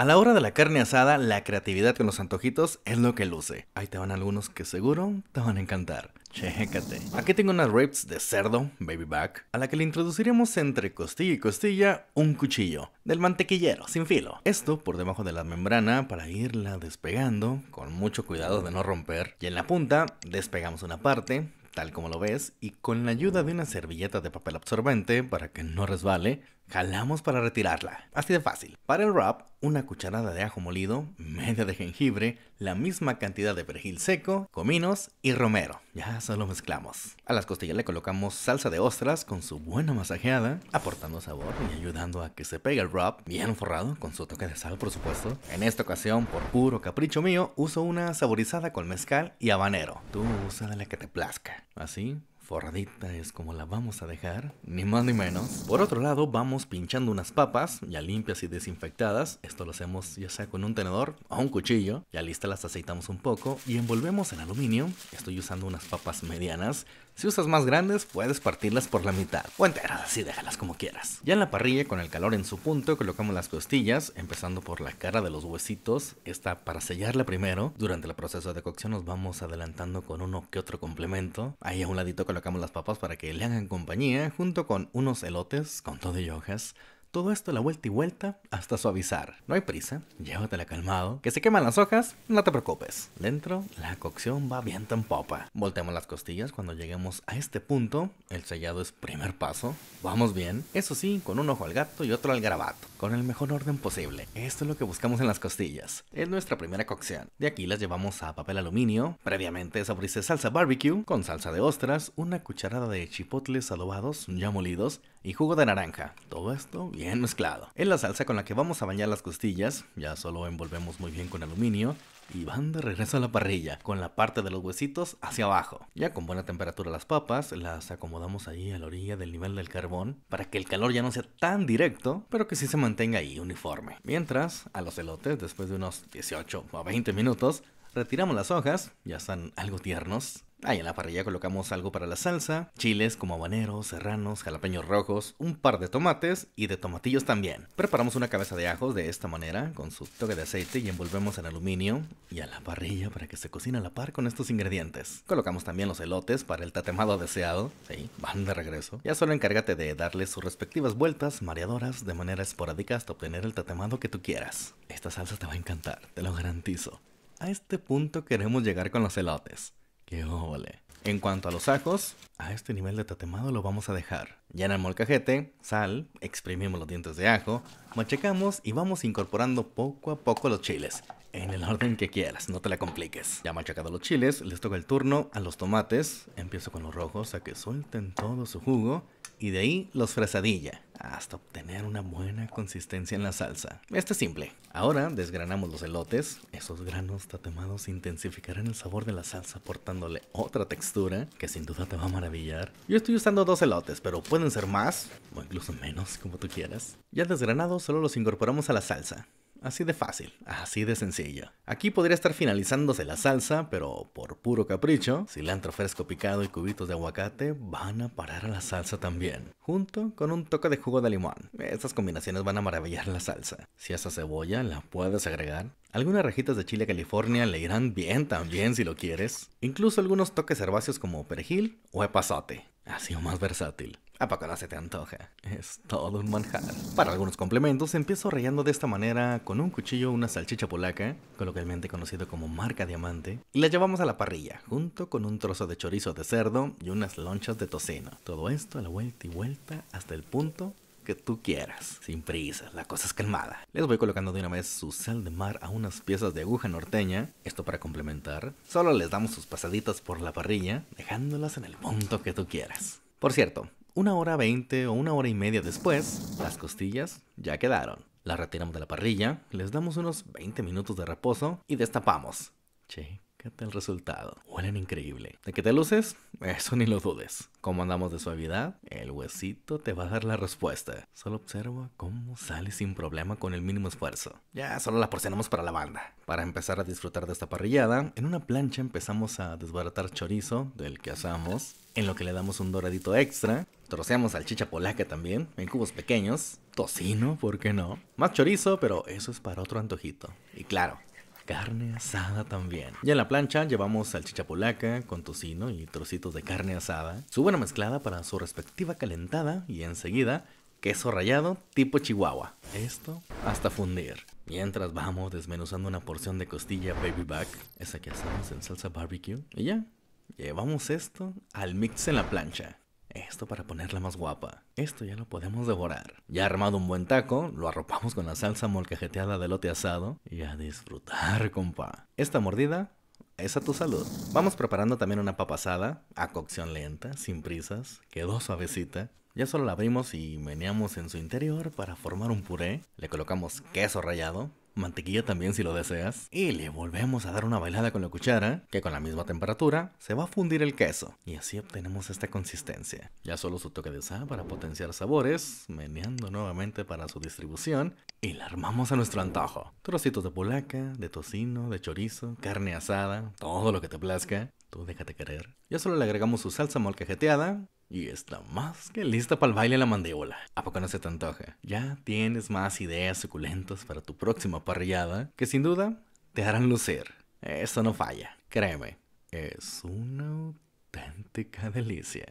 A la hora de la carne asada, la creatividad con los antojitos es lo que luce. Ahí te van algunos que seguro te van a encantar. Chécate. Aquí tengo unas ribs de cerdo, baby back, a la que le introduciremos entre costilla y costilla un cuchillo, del mantequillero, sin filo. Esto por debajo de la membrana para irla despegando, con mucho cuidado de no romper. Y en la punta despegamos una parte, tal como lo ves, y con la ayuda de una servilleta de papel absorbente para que no resbale, jalamos para retirarla. Así de fácil. Para el wrap, una cucharada de ajo molido, media de jengibre, la misma cantidad de perejil seco, cominos y romero. Ya solo mezclamos. A las costillas le colocamos salsa de ostras con su buena masajeada, aportando sabor y ayudando a que se pegue el wrap, bien forrado con su toque de sal por supuesto. En esta ocasión, por puro capricho mío, uso una saborizada con mezcal y habanero. Tú usa la que te plazca. Así, forradita es como la vamos a dejar, ni más ni menos. Por otro lado, vamos pinchando unas papas, ya limpias y desinfectadas. Esto lo hacemos ya sea con un tenedor o un cuchillo. Ya listas las aceitamos un poco y envolvemos en aluminio. Estoy usando unas papas medianas. Si usas más grandes, puedes partirlas por la mitad o enteras, así déjalas como quieras. Ya en la parrilla, con el calor en su punto, colocamos las costillas, empezando por la cara de los huesitos, esta para sellarla primero. Durante el proceso de cocción nos vamos adelantando con uno que otro complemento. Ahí a un ladito colocamos las papas para que le hagan compañía, junto con unos elotes con todo y hojas. Todo esto la vuelta y vuelta hasta suavizar. No hay prisa, llévatela calmado. Que se queman las hojas, no te preocupes. Dentro, la cocción va bien tan popa. Volteamos las costillas cuando lleguemos a este punto. El sellado es primer paso. Vamos bien. Eso sí, con un ojo al gato y otro al grabato. Con el mejor orden posible. Esto es lo que buscamos en las costillas. Es nuestra primera cocción. De aquí las llevamos a papel aluminio. Previamente saborizé salsa barbecue con salsa de ostras, una cucharada de chipotles adobados ya molidos, y jugo de naranja. Todo esto bien mezclado. En la salsa con la que vamos a bañar las costillas. Ya solo envolvemos muy bien con aluminio y van de regreso a la parrilla, con la parte de los huesitos hacia abajo. Ya con buena temperatura las papas, las acomodamos ahí a la orilla del nivel del carbón para que el calor ya no sea tan directo, pero que sí se mantenga ahí uniforme. Mientras, a los elotes, después de unos 18 o 20 minutos, retiramos las hojas, ya están algo tiernos, Ahí en la parrilla colocamos algo para la salsa, chiles como habaneros, serranos, jalapeños rojos, un par de tomates y de tomatillos también. Preparamos una cabeza de ajos de esta manera, con su toque de aceite y envolvemos en aluminio y a la parrilla para que se cocine a la par con estos ingredientes. Colocamos también los elotes para el tatemado deseado, sí, van de regreso. Ya solo encárgate de darles sus respectivas vueltas mareadoras de manera esporádica hasta obtener el tatemado que tú quieras. Esta salsa te va a encantar, te lo garantizo. A este punto queremos llegar con los elotes. ¡Qué En cuanto a los ajos, a este nivel de tatemado lo vamos a dejar. Llenamos el cajete, sal, exprimimos los dientes de ajo, machacamos y vamos incorporando poco a poco los chiles. En el orden que quieras, no te la compliques. Ya machacados los chiles, les toca el turno a los tomates. Empiezo con los rojos a que suelten todo su jugo y de ahí los fresadilla hasta obtener una buena consistencia en la salsa. Esto es simple. Ahora desgranamos los elotes. Esos granos tatemados intensificarán el sabor de la salsa aportándole otra textura que sin duda te va a maravillar. Yo estoy usando dos elotes, pero pueden ser más o incluso menos como tú quieras. Ya desgranados solo los incorporamos a la salsa. Así de fácil, así de sencillo. Aquí podría estar finalizándose la salsa, pero por puro capricho, cilantro fresco picado y cubitos de aguacate van a parar a la salsa también, junto con un toque de jugo de limón. Estas combinaciones van a maravillar la salsa. Si esa cebolla la puedes agregar, algunas rajitas de chile California le irán bien también si lo quieres, incluso algunos toques herbáceos como perejil o epazote ha sido más versátil. ¿A poco no se te antoja? Es todo un manjar. Para algunos complementos, empiezo rayando de esta manera con un cuchillo una salchicha polaca, coloquialmente conocido como marca diamante, y la llevamos a la parrilla, junto con un trozo de chorizo de cerdo y unas lonchas de tocino. Todo esto a la vuelta y vuelta hasta el punto que tú quieras, sin prisa la cosa es calmada. Les voy colocando de una vez su sal de mar a unas piezas de aguja norteña, esto para complementar. Solo les damos sus pasaditas por la parrilla, dejándolas en el punto que tú quieras. Por cierto, una hora veinte o una hora y media después, las costillas ya quedaron. Las retiramos de la parrilla, les damos unos 20 minutos de reposo y destapamos. Che, ¿Qué tal el resultado? Huelen increíble. ¿De qué te luces? Eso ni lo dudes. ¿Cómo andamos de suavidad? El huesito te va a dar la respuesta. Solo observa cómo sale sin problema con el mínimo esfuerzo. Ya solo la porcionamos para la banda. Para empezar a disfrutar de esta parrillada, en una plancha empezamos a desbaratar chorizo del que asamos, en lo que le damos un doradito extra, troceamos salchicha polaca también, en cubos pequeños, tocino, ¿por qué no? Más chorizo, pero eso es para otro antojito. Y claro, carne asada también. Ya en la plancha llevamos salchicha polaca con tocino y trocitos de carne asada, su buena mezclada para su respectiva calentada y enseguida queso rallado tipo chihuahua. Esto hasta fundir. Mientras vamos desmenuzando una porción de costilla baby back, esa que hacemos en salsa barbecue, y ya, llevamos esto al mix en la plancha. Esto para ponerla más guapa. Esto ya lo podemos devorar. Ya armado un buen taco, lo arropamos con la salsa molcajeteada de lote asado y a disfrutar, compa. Esta mordida es a tu salud. Vamos preparando también una papa asada a cocción lenta, sin prisas. Quedó suavecita. Ya solo la abrimos y meneamos en su interior para formar un puré. Le colocamos queso rallado, mantequilla también si lo deseas, y le volvemos a dar una bailada con la cuchara, que con la misma temperatura se va a fundir el queso, y así obtenemos esta consistencia. Ya solo su toque de sal para potenciar sabores, meneando nuevamente para su distribución, y la armamos a nuestro antojo. Trocitos de polaca, de tocino, de chorizo, carne asada, todo lo que te plazca, tú déjate querer. Ya solo le agregamos su salsa molcajeteada, y está más que lista para el baile la mandíbula. ¿A poco no se te antoja? Ya tienes más ideas suculentas para tu próxima parrillada que sin duda te harán lucir. Eso no falla, créeme. Es una auténtica delicia.